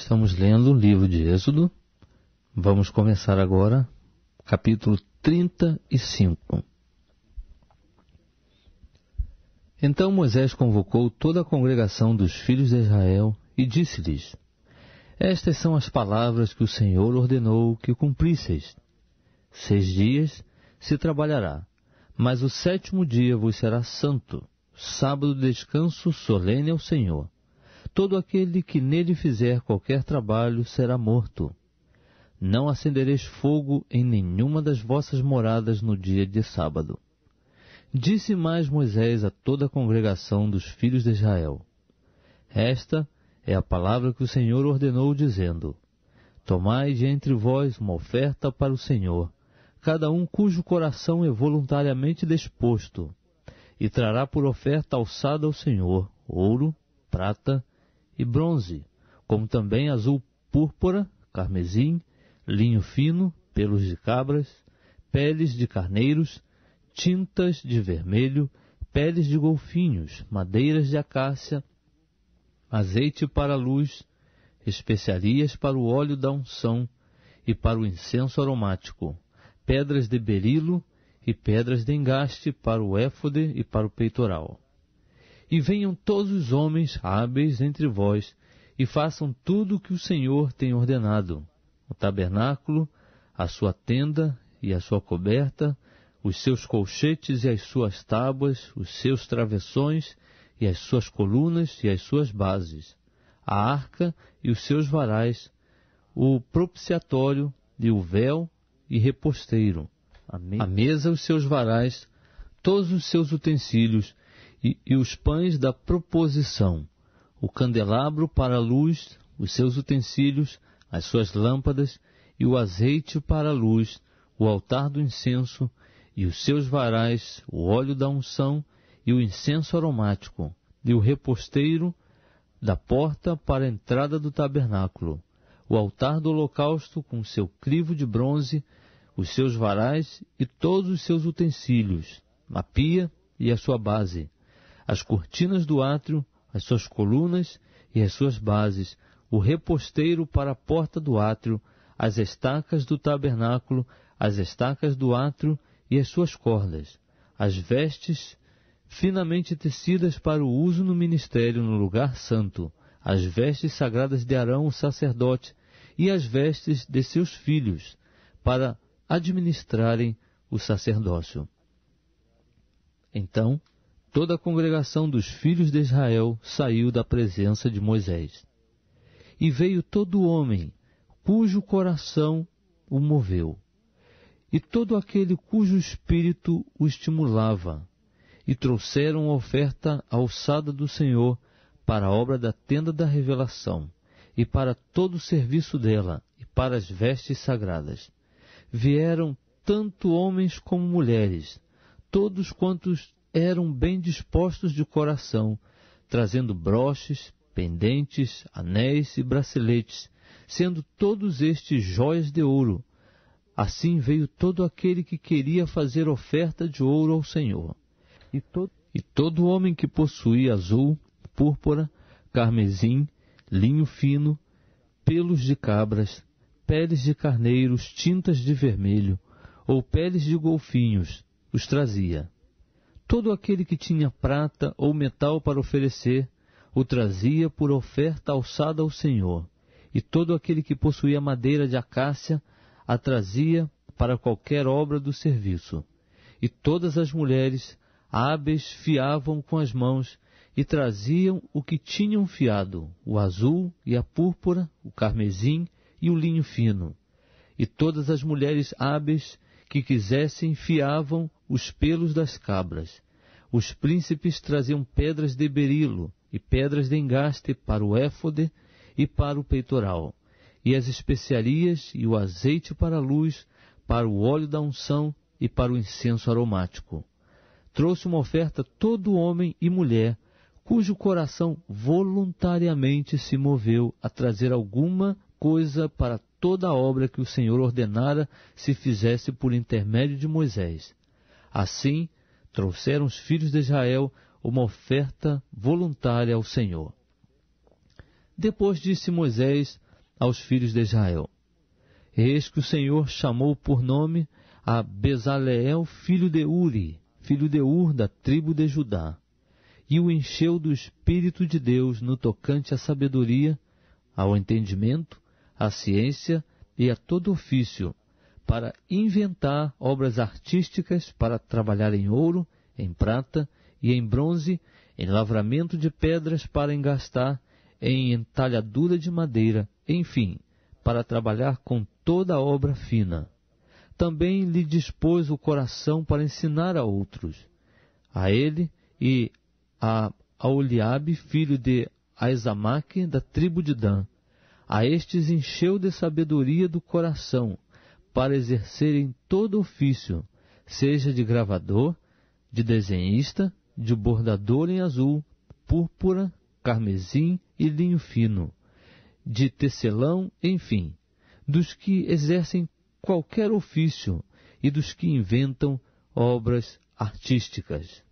Estamos lendo o livro de Êxodo. Vamos começar agora, capítulo 35. Então Moisés convocou toda a congregação dos filhos de Israel e disse-lhes: Estas são as palavras que o Senhor ordenou que cumprisseis. Seis dias se trabalhará, mas o sétimo dia vos será santo, sábado de descanso solene ao Senhor Todo aquele que nele fizer qualquer trabalho será morto. Não acendereis fogo em nenhuma das vossas moradas no dia de sábado. Disse mais Moisés a toda a congregação dos filhos de Israel: Esta é a palavra que o Senhor ordenou, dizendo: Tomai de entre vós uma oferta para o Senhor, cada um cujo coração é voluntariamente disposto, e trará por oferta alçada ao Senhor ouro, prata e bronze, como também azul púrpura, carmesim, linho fino, pelos de cabras, peles de carneiros, tintas de vermelho, peles de golfinhos, madeiras de acácia, azeite para a luz, especiarias para o óleo da unção e para o incenso aromático, pedras de berilo e pedras de engaste para o éfode e para o peitoral. E venham todos os homens hábeis entre vós, e façam tudo o que o Senhor tem ordenado: o tabernáculo, a sua tenda e a sua coberta, os seus colchetes e as suas tábuas, os seus travessões e as suas colunas e as suas bases, a arca e os seus varais, o propiciatório e o véu e reposteiro, a mesa, os seus varais, todos os seus utensílios e, e os pães da proposição, o candelabro para a luz, os seus utensílios, as suas lâmpadas, e o azeite para a luz, o altar do incenso, e os seus varais, o óleo da unção, e o incenso aromático, e o reposteiro da porta para a entrada do tabernáculo, o altar do holocausto com seu crivo de bronze, os seus varais e todos os seus utensílios, a pia e a sua base, as cortinas do átrio, as suas colunas e as suas bases, o reposteiro para a porta do átrio, as estacas do tabernáculo, as estacas do átrio e as suas cordas, as vestes finamente tecidas para o uso no ministério no lugar santo, as vestes sagradas de Arão, o sacerdote, e as vestes de seus filhos, para administrarem o sacerdócio. Então, toda a congregação dos filhos de Israel saiu da presença de Moisés. E veio todo homem cujo coração o moveu, e todo aquele cujo espírito o estimulava, e trouxeram a oferta alçada do Senhor para a obra da tenda da revelação, e para todo o serviço dela, e para as vestes sagradas. Vieram tanto homens como mulheres, todos quantos eram bem dispostos de coração, trazendo broches, pendentes, anéis e braceletes, sendo todos estes joias de ouro. Assim veio todo aquele que queria fazer oferta de ouro ao Senhor. E, to e todo homem que possuía azul, púrpura, carmesim, linho fino, pelos de cabras, peles de carneiros tintas de vermelho, ou peles de golfinhos, os trazia. Todo aquele que tinha prata ou metal para oferecer, o trazia por oferta alçada ao Senhor, e todo aquele que possuía madeira de acácia, a trazia para qualquer obra do serviço. E todas as mulheres hábeis fiavam com as mãos e traziam o que tinham fiado, o azul e a púrpura, o carmesim e o linho fino. E todas as mulheres hábeis que quisessem fiavam os pelos das cabras. Os príncipes traziam pedras de berilo e pedras de engaste para o éfode e para o peitoral, e as especiarias e o azeite para a luz, para o óleo da unção e para o incenso aromático. Trouxe uma oferta todo homem e mulher, cujo coração voluntariamente se moveu a trazer alguma coisa para toda a obra que o Senhor ordenara se fizesse por intermédio de Moisés. Assim, trouxeram os filhos de Israel uma oferta voluntária ao Senhor. Depois disse Moisés aos filhos de Israel: Eis que o Senhor chamou por nome a Bezaleel, filho de Uri, filho de Ur, da tribo de Judá, e o encheu do Espírito de Deus no tocante à sabedoria, ao entendimento, à ciência e a todo ofício, para inventar obras artísticas para trabalhar em ouro, em prata e em bronze, em lavramento de pedras para engastar, em entalhadura de madeira, enfim, para trabalhar com toda a obra fina. Também lhe dispôs o coração para ensinar a outros. A ele e a Auliabe, filho de Aizamaque, da tribo de Dan, a estes encheu de sabedoria do coração, para exercerem todo ofício, seja de gravador, de desenhista, de bordador em azul, púrpura, carmesim e linho fino, de tecelão, enfim, dos que exercem qualquer ofício e dos que inventam obras artísticas.